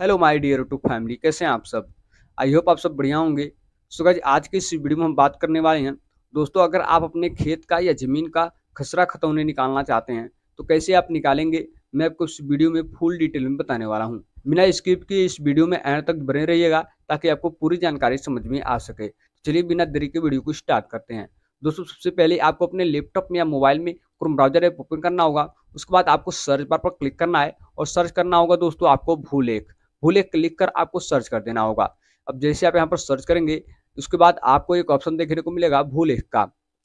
hello my dear to family कैसे हैं आप सब आई होप आप सब बढ़िया होंगे सो आज के इस वीडियो में हम बात करने वाले हैं दोस्तों अगर आप अपने खेत का या ज़मीन का खसरा खतौने निकालना चाहते हैं तो कैसे आप निकालेंगे मैं आपको इस वीडियो में फुल डिटेल में बताने वाला हूँ बिना स्क्रिप्ट के इस वीडियो में एंड तक बने रहिएगा ताकि आपको पूरी जानकारी समझ में आ सके चलिए बिना देरी के वीडियो को स्टार्ट करते हैं दोस्तों सबसे पहले आपको अपने लैपटॉप में या मोबाइल में क्रोम ब्राउजर ऐप ओपन करना होगा उसके बाद आपको सर्च बार पर क्लिक करना है और सर्च करना होगा दोस्तों आपको भूलेख भूले क्लिक कर आपको सर्च कर देना होगा अब जैसे आप यहाँ पर सर्च करेंगे उसके बाद आपको एक ऑप्शन देखने को मिलेगा भूलेख का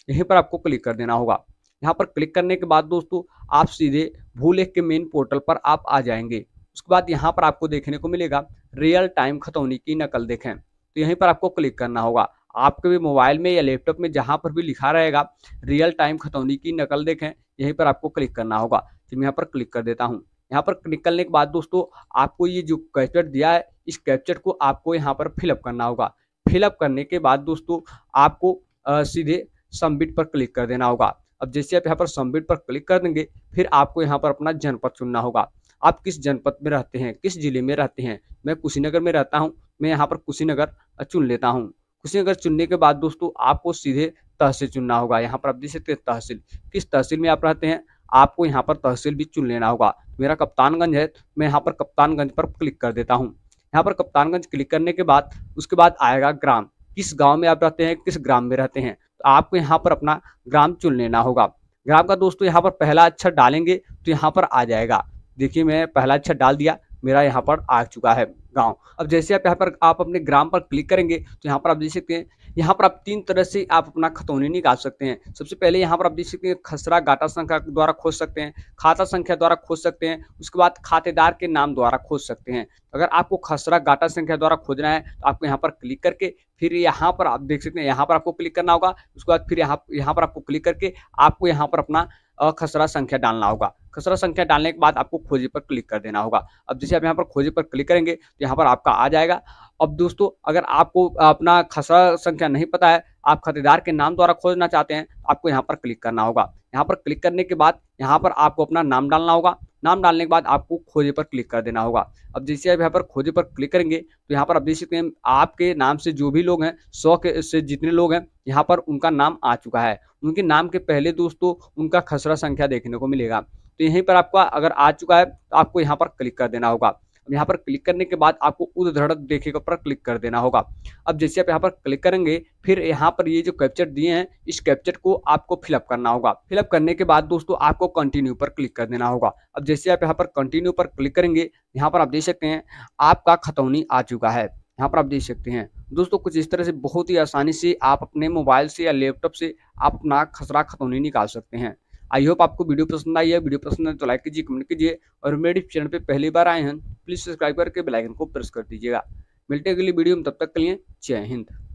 यहीं पर आपको क्लिक कर देना होगा यहाँ पर क्लिक करने के बाद दोस्तों आप सीधे भूलेख के मेन पोर्टल पर आप आ जाएंगे उसके बाद यहाँ पर आपको देखने को मिलेगा रियल टाइम खतौनी की नकल देखें तो यहीं पर आपको क्लिक करना होगा आपके भी मोबाइल में या लैपटॉप में जहाँ पर भी लिखा रहेगा रियल टाइम खतौनी की नकल देखें यहीं पर आपको क्लिक करना होगा तो मैं यहाँ पर क्लिक कर देता हूँ यहाँ पर निकलने के बाद दोस्तों आपको ये जो कैप्चर दिया है इस कैप्चर को आपको यहाँ पर फिलअप करना होगा फिलअप करने के बाद दोस्तों आपको आ, सीधे सबमिट पर क्लिक कर देना होगा अब जैसे आप यहाँ पर सबमिट पर क्लिक कर देंगे फिर आपको यहाँ पर अपना जनपद चुनना होगा आप किस जनपद में रहते हैं किस जिले में रहते हैं मैं कुशीनगर में रहता हूँ मैं यहाँ पर कुशीनगर चुन लेता हूँ कुशीनगर चुनने के बाद दोस्तों आपको सीधे तहसील चुनना होगा यहाँ पर आप देख सकते हैं तहसील किस तहसील में आप रहते हैं आपको यहाँ पर तहसील भी चुन लेना होगा मेरा कप्तानगंज है मैं यहाँ पर कप्तानगंज पर क्लिक कर देता हूँ यहाँ पर कप्तानगंज क्लिक करने के बाद उसके बाद आएगा ग्राम किस गांव में आप रहते हैं किस ग्राम में रहते हैं तो आपको यहाँ पर अपना ग्राम चुन लेना होगा ग्राम का दोस्तों यहाँ पर पहला अक्षर डालेंगे तो यहाँ पर आ जाएगा देखिए मैं पहला अक्षर डाल दिया मेरा यहाँ पर आ चुका है गांव अब जैसे आप यहाँ पर आप अपने ग्राम पर क्लिक करेंगे तो यहाँ पर आप देख सकते हैं यहाँ पर आप तीन तरह से आप अपना खतौनी निकाल सकते हैं सबसे पहले यहाँ पर आप देख सकते हैं खसरा घाटा संख्या द्वारा खोज सकते हैं खाता संख्या द्वारा खोज सकते हैं उसके बाद खातेदार के नाम द्वारा खोज सकते हैं तो अगर आपको खसरा घाटा संख्या द्वारा खोजना है तो आपको यहाँ पर क्लिक करके फिर यहाँ पर आप देख सकते हैं यहाँ पर आपको क्लिक करना होगा उसके बाद फिर यहाँ यहाँ पर आपको क्लिक करके आपको यहाँ पर अपना खसरा संख्या डालना होगा खसरा संख्या डालने के बाद आपको खोजे पर क्लिक कर देना होगा अब जैसे आप यहाँ पर खोजे पर क्लिक करेंगे तो यहाँ पर आपका आ जाएगा अब दोस्तों अगर आपको अपना खसरा संख्या नहीं पता है आप खरीदार के नाम द्वारा खोजना चाहते हैं तो आपको यहाँ पर क्लिक करना होगा यहाँ पर क्लिक करने के बाद यहाँ पर आपको अपना नाम डालना होगा नाम डालने के बाद आपको खोजे पर क्लिक कर देना होगा अब जैसे आप यहाँ पर खोजे पर क्लिक करेंगे तो यहाँ पर आप देख सकते हैं आपके नाम से जो भी लोग हैं सौ के से जितने लोग हैं यहाँ पर उनका नाम आ चुका है उनके नाम के पहले दोस्तों उनका खसरा संख्या देखने को मिलेगा तो यहीं पर आपका अगर आ चुका है तो आपको यहाँ पर क्लिक कर देना होगा अब यहाँ पर क्लिक करने के बाद आपको उद्धरण देखे पर क्लिक कर देना होगा अब जैसे आप यहाँ पर क्लिक करेंगे फिर यहाँ पर ये जो कैप्चर दिए हैं इस कैप्चर को आपको फिलअप करना होगा फिलअप करने के बाद दोस्तों आपको कंटिन्यू पर क्लिक कर देना होगा अब जैसे आप यहाँ पर कंटिन्यू पर क्लिक करेंगे यहाँ पर आप देख सकते हैं आपका खतौनी आ चुका है यहाँ पर आप देख सकते हैं दोस्तों कुछ इस तरह से बहुत ही आसानी से आप अपने मोबाइल से या लैपटॉप से आप अपना खसरा खतौनी निकाल सकते हैं आई होप आपको वीडियो पसंद आई है वीडियो पसंद है तो लाइक कीजिए कमेंट कीजिए और मेरे चैनल पर पहली बार आए हैं प्लीज़ सब्सक्राइब करके बेलाइकन को प्रेस कर दीजिएगा मिलते अगली वीडियो में तब तक के लिए जय हिंद